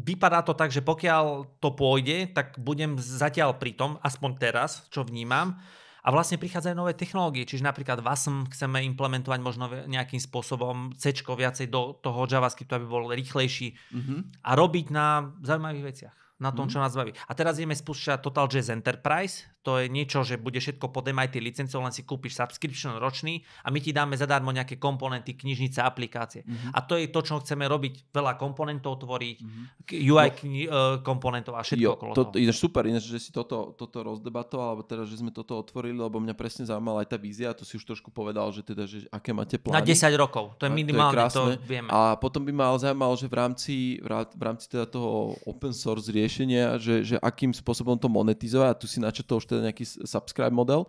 vypadá to tak, že pokiaľ to pôjde, tak budem zatiaľ pri tom, aspoň teraz, čo vnímam, a vlastne prichádzajú nové technológie, čiže napríklad VASM chceme implementovať možno nejakým spôsobom C viacej do toho JavaScriptu, aby bol rýchlejší mm-hmm. a robiť na zaujímavých veciach na tom, mm. čo nás baví. A teraz ideme spúšťať Total Jazz Enterprise, to je niečo, že bude všetko pod MIT licenciou, len si kúpiš subscription ročný a my ti dáme zadarmo nejaké komponenty, knižnice, aplikácie. Uh-huh. A to je to, čo chceme robiť. Veľa komponentov tvoriť, uh-huh. Mhm. UI no. kni- uh, komponentov a všetko jo, okolo to, toho. Ináč super, ináč, že si toto, toto rozdebatoval, alebo teda, že sme toto otvorili, lebo mňa presne zaujímala aj tá vízia, to si už trošku povedal, že teda, že aké máte plány. Na 10 rokov, to je minimálne, to, je to vieme. A potom by ma ale zaujímalo, že v rámci, v rámci teda toho open source riešenia, že, že akým spôsobom to monetizovať, a tu si to už teda teda nejaký subscribe model.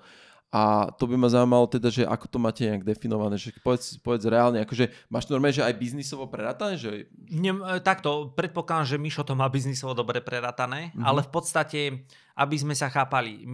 A to by ma zaujímalo teda, že ako to máte nejak definované, že povedz, povedz reálne, akože máš normálne, že aj biznisovo preratané? Že... Ne, e, takto, predpokladám, že Mišo to má biznisovo dobre preratané, mm-hmm. ale v podstate, aby sme sa chápali,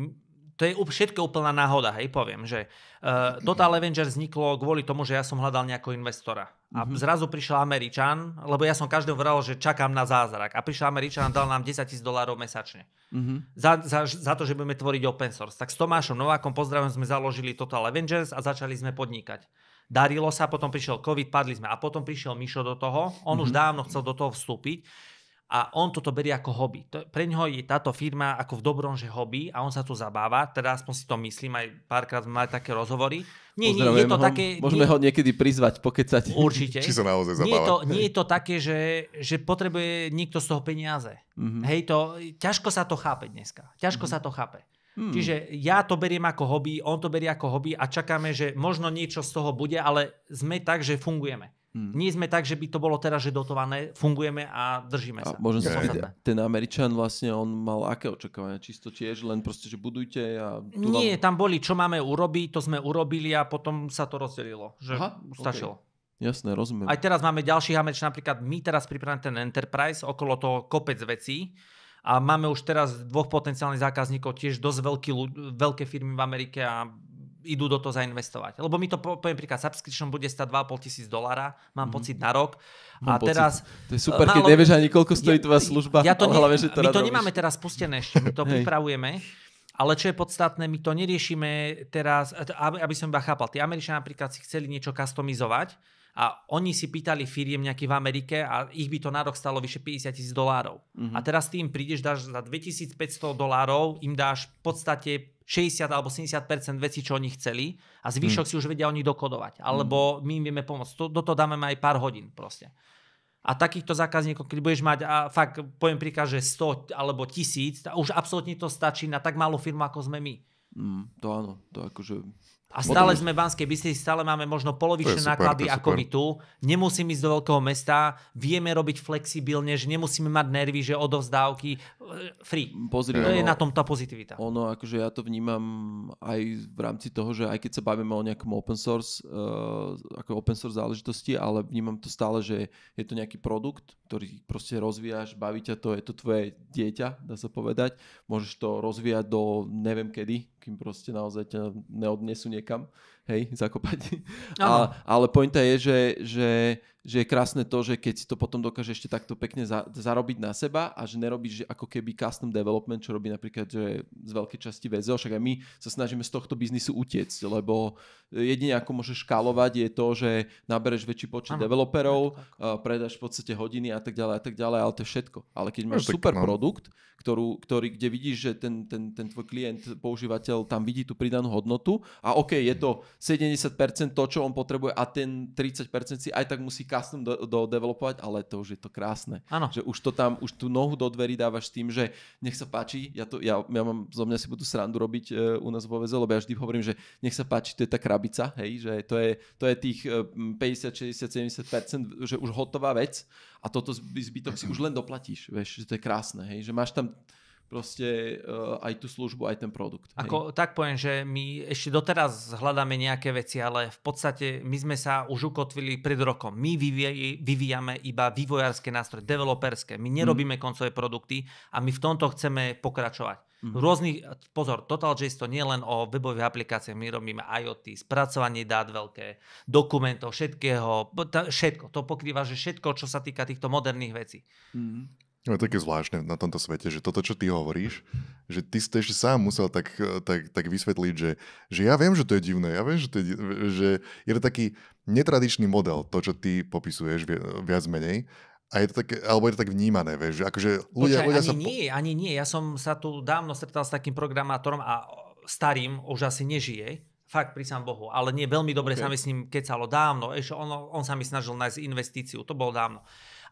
to je všetko úplná náhoda, hej, poviem, že uh, Total Avenger vzniklo kvôli tomu, že ja som hľadal nejakého investora. A mm-hmm. zrazu prišiel Američan, lebo ja som každému vral, že čakám na zázrak. A prišiel Američan a dal nám 10 tisíc dolárov mesačne. Mm-hmm. Za, za, za to, že budeme tvoriť open source. Tak s Tomášom Novákom, pozdravím, sme založili Total Avengers a začali sme podnikať. Darilo sa, potom prišiel COVID, padli sme. A potom prišiel Mišo do toho. On mm-hmm. už mhm. dávno chcel do toho vstúpiť a on toto berie ako hobby. To, pre ňoho je táto firma ako v dobrom, že hobby a on sa tu zabáva. Teda aspoň si to myslím, aj párkrát sme mali také rozhovory. Nie, nie, je to ho, také... Môžeme nie, ho niekedy prizvať, pokecať. Určite. Či sa naozaj zabáva. Nie je to, nie je to také, že, že potrebuje niekto z toho peniaze. Mm-hmm. Hej, to, ťažko sa to chápe dneska. Ťažko mm-hmm. sa to chápe. Hmm. Čiže ja to beriem ako hobby, on to berie ako hobby a čakáme, že možno niečo z toho bude, ale sme tak, že fungujeme. Hmm. Nie sme tak, že by to bolo teraz, že dotované, fungujeme a držíme sa. A možno sa spýtať, ten Američan vlastne, on mal aké očakávania? Čisto tiež len proste, že budujte a... Nie, vám... tam boli, čo máme urobiť, to sme urobili a potom sa to rozdelilo. Že Aha, stačilo. Okay. Jasné, rozumiem. Aj teraz máme ďalší Američan, napríklad my teraz pripravíme ten Enterprise, okolo toho kopec vecí a máme už teraz dvoch potenciálnych zákazníkov, tiež dosť veľký, veľké firmy v Amerike a idú do toho zainvestovať. Lebo mi to, poviem príklad, subscription bude stať 2,5 tisíc dolára, mám mm-hmm. pocit na rok. Mám a pocit. teraz... To je super, keď nevieš ani koľko stojí ja, tvoja služba. Ja to ne, hlavne, že to my to robíš. nemáme teraz spustené ešte, my to pripravujeme. Ale čo je podstatné, my to neriešime teraz, aby, aby som iba chápal. Tí Američania napríklad si chceli niečo customizovať, a oni si pýtali firiem nejaký v Amerike a ich by to na rok stalo vyše 50 tisíc dolárov. Uh-huh. A teraz tým prídeš, dáš za 2500 dolárov, im dáš v podstate 60 alebo 70 vecí, čo oni chceli a zvyšok uh-huh. si už vedia oni dokodovať. Mhm. Alebo my im vieme pomôcť. To, do toho dáme aj pár hodín proste. A takýchto zákazníkov, keď budeš mať, a fakt poviem príklad, že 100 alebo 1000, už absolútne to stačí na tak malú firmu, ako sme my. Mm, to áno, to akože a stále sme v Banskej Bystrici, stále máme možno polovičné náklady ako my tu. Nemusím ísť do veľkého mesta, vieme robiť flexibilne, že nemusíme mať nervy, že odovzdávky, e, free. Pozri, to ono, je na tom tá pozitivita. Ono, akože ja to vnímam aj v rámci toho, že aj keď sa bavíme o nejakom open source, uh, ako open source záležitosti, ale vnímam to stále, že je to nejaký produkt, ktorý proste rozvíjaš, baví ťa to, je to tvoje dieťa, dá sa povedať. Môžeš to rozvíjať do neviem kedy, kým proste naozaj ťa neodnesú niekam, hej, zakopať. A, ale pointa je, že, že že je krásne to, že keď si to potom dokáže ešte takto pekne za, zarobiť na seba a že nerobíš že ako keby custom development, čo robí napríklad že z veľkej časti VZO, však aj my sa snažíme z tohto biznisu utiecť, lebo jedine ako môžeš škálovať je to, že nabereš väčší počet ano, developerov, predáš v podstate hodiny a tak ďalej a tak ďalej, ale to je všetko. Ale keď máš no, super no. produkt, ktorú, ktorý, kde vidíš, že ten, ten, ten tvoj klient, používateľ tam vidí tú pridanú hodnotu a OK, je to 70% to, čo on potrebuje a ten 30% si aj tak musí custom do, do developovať, ale to už je to krásne. Ano. Že už to tam, už tú nohu do dverí dávaš tým, že nech sa páči, ja, to, ja, ja mám, zo mňa si budú srandu robiť e, u nás vo väze, lebo ja vždy hovorím, že nech sa páči, to je tá krabica, hej, že to je, to je tých 50, 60, 70%, že už hotová vec a toto zbytok si už len doplatíš, vieš, že to je krásne, hej, že máš tam proste uh, aj tú službu, aj ten produkt. Ako, hej. tak poviem, že my ešte doteraz hľadáme nejaké veci, ale v podstate my sme sa už ukotvili pred rokom. My vyvíj, vyvíjame iba vývojárske nástroje, developerské. My mhm. nerobíme mm. koncové produkty a my v tomto chceme pokračovať. Mm. Rôznych, pozor, TotalJS to nie len o webových aplikáciách, my robíme IoT, spracovanie dát veľké, dokumentov, všetkého, všetko. To pokrýva, že všetko, čo sa týka týchto moderných vecí. Mm. No, je také zvláštne na tomto svete, že toto, čo ty hovoríš, že ty si to ešte sám musel tak, eh, tak, tak vysvetliť, že, že ja viem, že to je divné, ja viem, že to je, že je to taký netradičný model, to, čo ty popisuješ viac menej, a je to tak, alebo je to tak vnímané, vieš, že akože ľudia, Počkaj, ľudia ani sa... nie, ani nie, ja som sa tu dávno stretal s takým programátorom a starým, už asi nežije, fakt pri sám Bohu, ale nie veľmi dobre okay. sa mi s ním kecalo dávno, ešte on, on sa mi snažil nájsť investíciu, to bolo dávno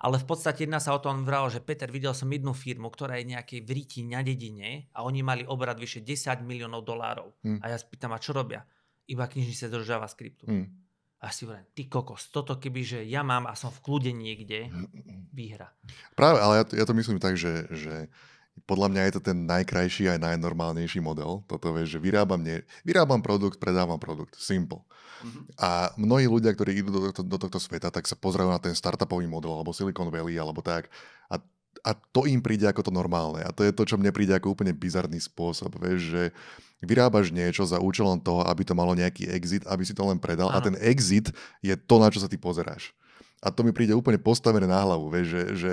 ale v podstate jedna sa o tom vralo, že Peter, videl som jednu firmu, ktorá je nejakej v Ríti na dedine a oni mali obrad vyše 10 miliónov dolárov. Hmm. A ja spýtam, a čo robia? Iba sa do skriptu. Hmm. A si hovorím, ty kokos, toto keby, že ja mám a som v kľude niekde, hm, hm, hm. výhra. Práve, ale ja to, ja to myslím tak, že, že uh, podľa mňa je to ten najkrajší aj najnormálnejší model. Toto je, že vyrábam, nie, vyrábam produkt, predávam produkt. Simple. Mm-hmm. A mnohí ľudia, ktorí idú do tohto, do tohto sveta, tak sa pozerajú na ten startupový model, alebo Silicon Valley, alebo tak. A, a to im príde ako to normálne. A to je to, čo mne príde ako úplne bizarný spôsob. Vieš, že vyrábaš niečo za účelom toho, aby to malo nejaký exit, aby si to len predal. Aha. A ten exit je to, na čo sa ty pozeráš. A to mi príde úplne postavené na hlavu, vieš, že, že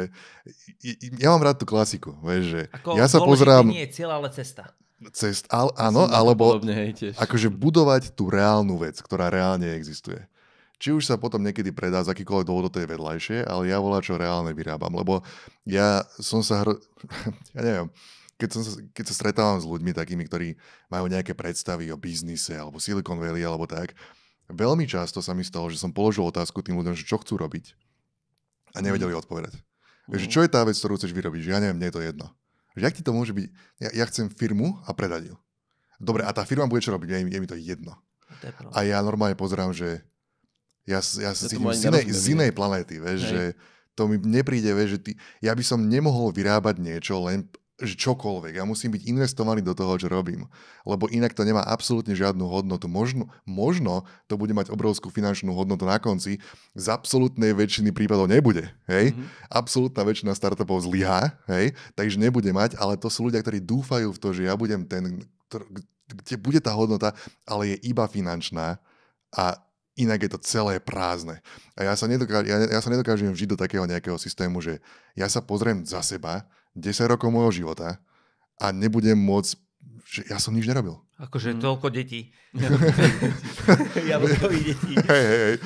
ja mám rád tú klasiku, vieš, že Ako ja sa pozerám... nie je cieľ, ale cesta. Cest, al, áno, alebo podobne, akože budovať tú reálnu vec, ktorá reálne existuje. Či už sa potom niekedy predá z akýkoľvek dôvod, to je vedľajšie, ale ja volá, čo reálne vyrábam, lebo ja som sa hro... *laughs* ja neviem, keď, som sa, keď sa stretávam s ľuďmi takými, ktorí majú nejaké predstavy o biznise alebo Silicon Valley alebo tak, veľmi často sa mi stalo, že som položil otázku tým ľuďom, že čo chcú robiť a mhm. nevedeli odpovedať. Mm. Že mhm. čo je tá vec, ktorú chceš vyrobiť? Že ja neviem, mne je to jedno. Že jak ti to môže byť? Ja, ja chcem firmu a predať ju. Dobre, a tá firma bude čo robiť? Je, je mi to jedno. a ja normálne pozerám, že ja, ja sa cítim z inej, z inej planéty, vieš, že to mi nepríde, vieš, že ty, ja by som nemohol vyrábať niečo len že čokoľvek. Ja musím byť investovaný do toho, čo robím. Lebo inak to nemá absolútne žiadnu hodnotu. Možno, možno to bude mať obrovskú finančnú hodnotu na konci. Z absolútnej väčšiny prípadov nebude. Hej? Mm-hmm. Absolútna väčšina startupov zlyhá, takže nebude mať, ale to sú ľudia, ktorí dúfajú v to, že ja budem ten, kde bude tá hodnota, ale je iba finančná a inak je to celé prázdne. A ja sa, nedokážem, ja, ja sa nedokážem vžiť do takého nejakého systému, že ja sa pozriem za seba, 10 rokov môjho života a nebudem môcť, že ja som nič nerobil. Akože mm. toľko detí. *laughs* ja mám *laughs* to detí. Hej, hej, hej.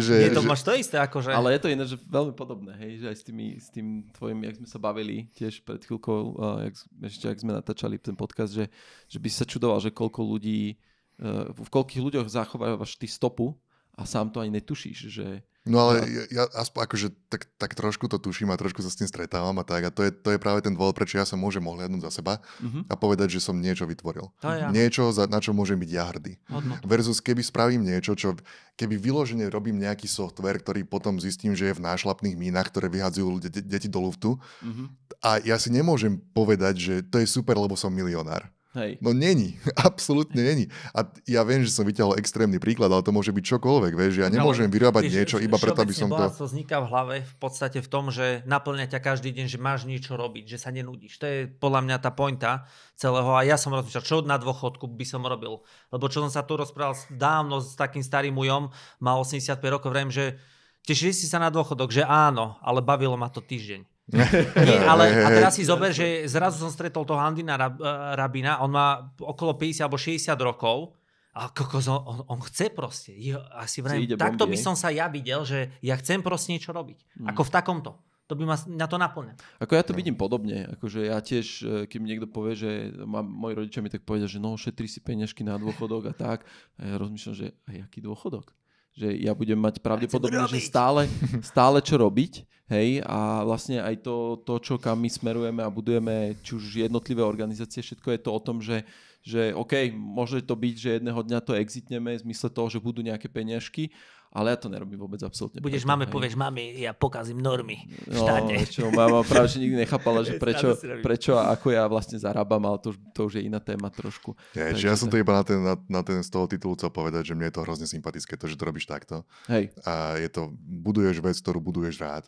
Že, to že... máš to isté. Akože... Ale je to iné, že veľmi podobné, hej, že aj s, tými, s tým tvojim, jak sme sa bavili tiež pred chvíľkou, uh, jak, ešte ak sme natáčali ten podcast, že, že by sa čudoval, že koľko ľudí, uh, v koľkých ľuďoch zachovávaš ty stopu, a sám to ani netušíš, že... No ale ja, ja aspoň akože tak, tak trošku to tuším a trošku sa s tým stretávam a tak. A to je, to je práve ten dôvod, prečo ja sa môžem ohliadnúť za seba uh-huh. a povedať, že som niečo vytvoril. ja. Niečo, za, na čo môžem byť ja hrdý. Hodnot. Versus keby spravím niečo, čo keby vyložene robím nejaký software, ktorý potom zistím, že je v nášlapných mínach, ktoré vyhadzujú de- deti do luftu uh-huh. a ja si nemôžem povedať, že to je super, lebo som milionár. Hej. No není, *laughs* absolútne není. A ja viem, že som vyťahol extrémny príklad, ale to môže byť čokoľvek, vieš, ja no, nemôžem no, vyrábať niečo iba preto, aby som to... to vzniká v hlave v podstate v tom, že naplňa ťa každý deň, že máš niečo robiť, že sa nenudíš. To je podľa mňa tá pointa celého a ja som rozmýšľal, čo na dôchodku by som robil. Lebo čo som sa tu rozprával dávno s takým starým ujom, má 85 rokov, vrem, že tešili si sa na dôchodok, že áno, ale bavilo ma to týždeň. Nie, *laughs* ale a teraz si zober, že zrazu som stretol toho Andina Rab, eh, Rabina, on má okolo 50 alebo 60 rokov a kokos, on, on, chce proste. Jo, a si vrajím, takto bomby, by som sa ja videl, že ja chcem proste niečo robiť. Mm. Ako v takomto. To by ma na to naplňa. Ako ja to no. vidím podobne. Akože ja tiež, eh, keď mi niekto povie, že ma, moji rodičia mi tak povedia, že no, šetri si peňažky na dôchodok a tak. A ja rozmýšľam, že aj aký dôchodok? že ja budem mať pravdepodobne, že stále, *laughs* stále čo robiť, hej, a vlastne aj to, to, čo kam my smerujeme a budujeme, či už jednotlivé organizácie, všetko je to o tom, že, že OK, môže to byť, že jedného dňa to exitneme v zmysle toho, že budú nejaké peňažky, ale ja to nerobím vôbec absolútne. Budeš mame, povieš, mami, ja pokazím normy v No, *laughs* čo mama práve, že nikdy nechápala, že *laughs* prečo, prečo a ako ja vlastne zarábam, ale to, to už je iná téma trošku. Ja, Takže ja som to iba na ten, na, na ten z toho titulu chcel povedať, že mne je to hrozne sympatické, to, že to robíš takto. Hej. A je to, buduješ vec, ktorú buduješ rád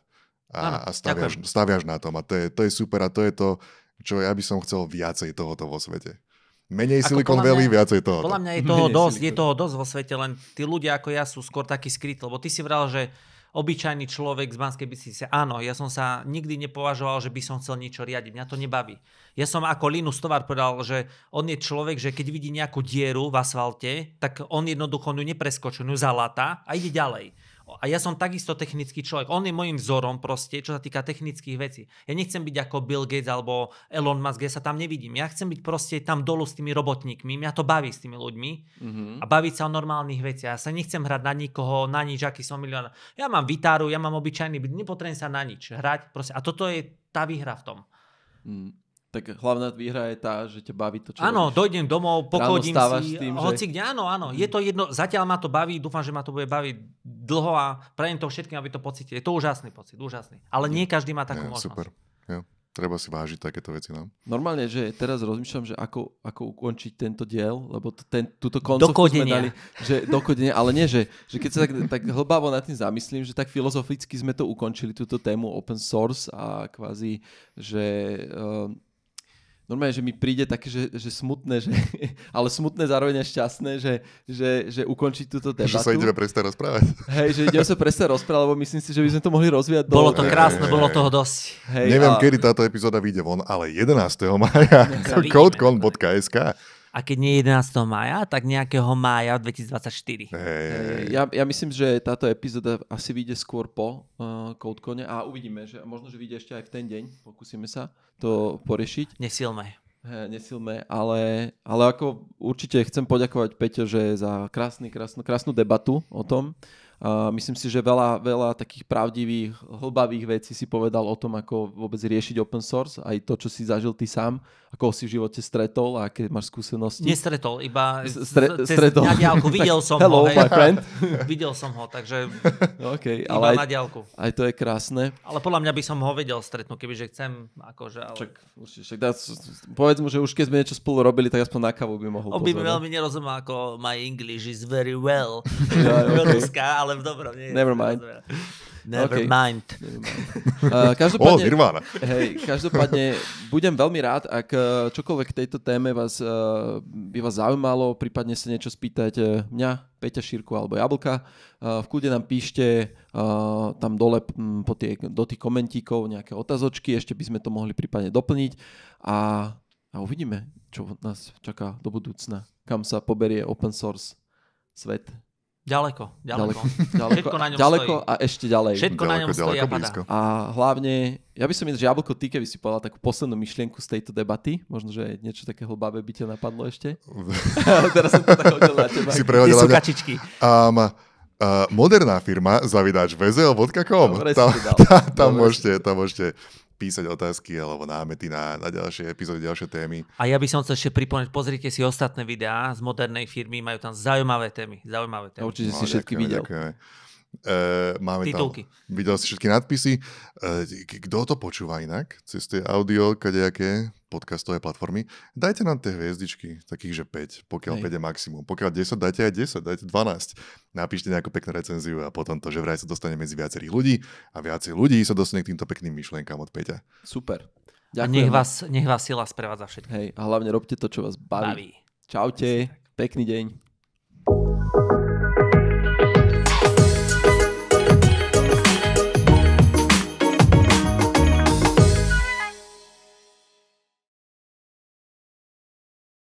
a, a staviaš, staviaš na tom a to je, to je super a to je to, čo ja by som chcel viacej tohoto vo svete. Menej ako Silicon Valley, mňa, viacej toho. Podľa mňa je toho, dosť, je toho dosť vo svete, len tí ľudia ako ja sú skôr takí skrytí, lebo ty si vral, že obyčajný človek z Banskej sa, Áno, ja som sa nikdy nepovažoval, že by som chcel niečo riadiť. Mňa to nebaví. Ja som ako Linus Tovar povedal, že on je človek, že keď vidí nejakú dieru v asfalte, tak on jednoducho ju nepreskočí, ju zalata a ide ďalej a ja som takisto technický človek. On je môjim vzorom proste, čo sa týka technických vecí. Ja nechcem byť ako Bill Gates alebo Elon Musk, ja sa tam nevidím. Ja chcem byť proste tam dolu s tými robotníkmi. Mňa to baví s tými ľuďmi mm-hmm. a baviť sa o normálnych veciach. Ja sa nechcem hrať na nikoho, na nič, aký som milión. Ja mám vitáru, ja mám obyčajný byt, nepotrebujem sa na nič hrať. Proste. A toto je tá výhra v tom. Mm tak hlavná výhra je tá, že ťa baví to, čo Áno, dojdem domov, pokodím si, tým, že... hoci kde, áno, áno, je to jedno, zatiaľ ma to baví, dúfam, že ma to bude baviť dlho a prajem to všetkým, aby to pocítili. Je to úžasný pocit, úžasný. Ale nie každý má takú ja, možnosť. Super, ja. Treba si vážiť takéto veci. No? Normálne, že teraz rozmýšľam, že ako, ako ukončiť tento diel, lebo ten, túto koncovku sme dali, že dokodenie, ale nie, že, že keď sa tak, tak hlbavo nad tým zamyslím, že tak filozoficky sme to ukončili, túto tému open source a kvázi, že um, normálne, že mi príde také, že, že smutné, že, *laughs* ale smutné zároveň aj šťastné, že, že, že ukončiť túto debatu. Že sa ideme prestať rozprávať. Hej, že ideme sa prestať rozprávať, lebo myslím si, že by sme to mohli rozvíjať dole. Bolo to krásne, bolo toho dosť. Hej, Neviem, a... kedy táto epizóda vyjde von, ale 11. maja codecon.sk a keď nie 11. mája, tak nejakého mája 2024. Hey. Ja, ja myslím, že táto epizóda asi vyjde skôr po uh, eh, CodeCone a uvidíme, že možno, že vyjde ešte aj v ten deň. Pokúsime sa to poriešiť. Nesilme. He, nesilme, ale, ale ako určite chcem poďakovať Peťo, že za krásny, krásnu, krásnu debatu o tom myslím si, že veľa, veľa takých pravdivých, hlbavých vecí si povedal o tom, ako vôbec riešiť open source, aj to, čo si zažil ty sám, ako si v živote stretol a aké máš skúsenosti. Nestretol, iba Stre- cez stretol. na diálku. Videl *laughs* som Hello, ho. my friend. *laughs* videl som ho, takže *laughs* okay, iba ale aj, na diálku. Aj to je krásne. Ale podľa mňa by som ho vedel stretnúť, kebyže chcem. Akože, ale... Čak, určite, čak, dá, povedz mu, že už keď sme niečo spolu robili, tak aspoň na kavu by mohol On by mi veľmi nerozumel, ako my English is very well. Ja, okay. Ruska, ale ale v dobrom. Nie, Never mind. Never okay. mind. Uh, každopádne, oh, Nirvana. *laughs* Hej, každopádne budem veľmi rád, ak uh, čokoľvek k tejto téme vás, uh, by vás zaujímalo, prípadne sa niečo spýtať uh, mňa, Peťa Šírku alebo Jablka. Uh, v kľude nám píšte uh, tam dole m, hm, po tie, do tých komentíkov nejaké otázočky, ešte by sme to mohli prípadne doplniť a, a uvidíme, čo nás čaká do budúcna, kam sa poberie open source svet. Ďaleko, ďaleko. Ďaleko, *laughs* Všetko na ňom ďaleko stojí. a ešte ďalej. Všetko ďaleko, na ňom stojí ďaleko, a blízko. A hlavne, ja by som že Jablko Týke, keby si povedal takú poslednú myšlienku z tejto debaty. Možno, že niečo také hlbavé by ťa napadlo ešte. *laughs* *laughs* Teraz som to tak hodil na teba. Si Kde sú kačičky? Um, uh, moderná firma, zavidač vzl.com. tam, tam, tam, tam, môžete, tam môžete písať otázky alebo námety na, na ďalšie epizódy, ďalšie témy. A ja by som chcel ešte pripomenúť, pozrite si ostatné videá z modernej firmy, majú tam zaujímavé témy. Zaujímavé témy. Určite no, si všetky ďakujeme, videl. Ďakujeme. Uh, máme Titulky. tam, videl si všetky nadpisy. Uh, kto to počúva inak? Cez tie audio, kadejaké podcastové platformy. Dajte nám tie hviezdičky, takých, že 5, pokiaľ Hej. 5 je maximum. Pokiaľ 10, dajte aj 10, dajte 12. Napíšte nejakú peknú recenziu a potom to, že vraj sa dostane medzi viacerých ľudí a viacej ľudí sa dostane k týmto pekným myšlienkám od Peťa. Super. Ďakujem. A nech vás, nech vás sila sprevádza všetko. Hej, a hlavne robte to, čo vás baví. baví. Čaute, pekný deň. thank you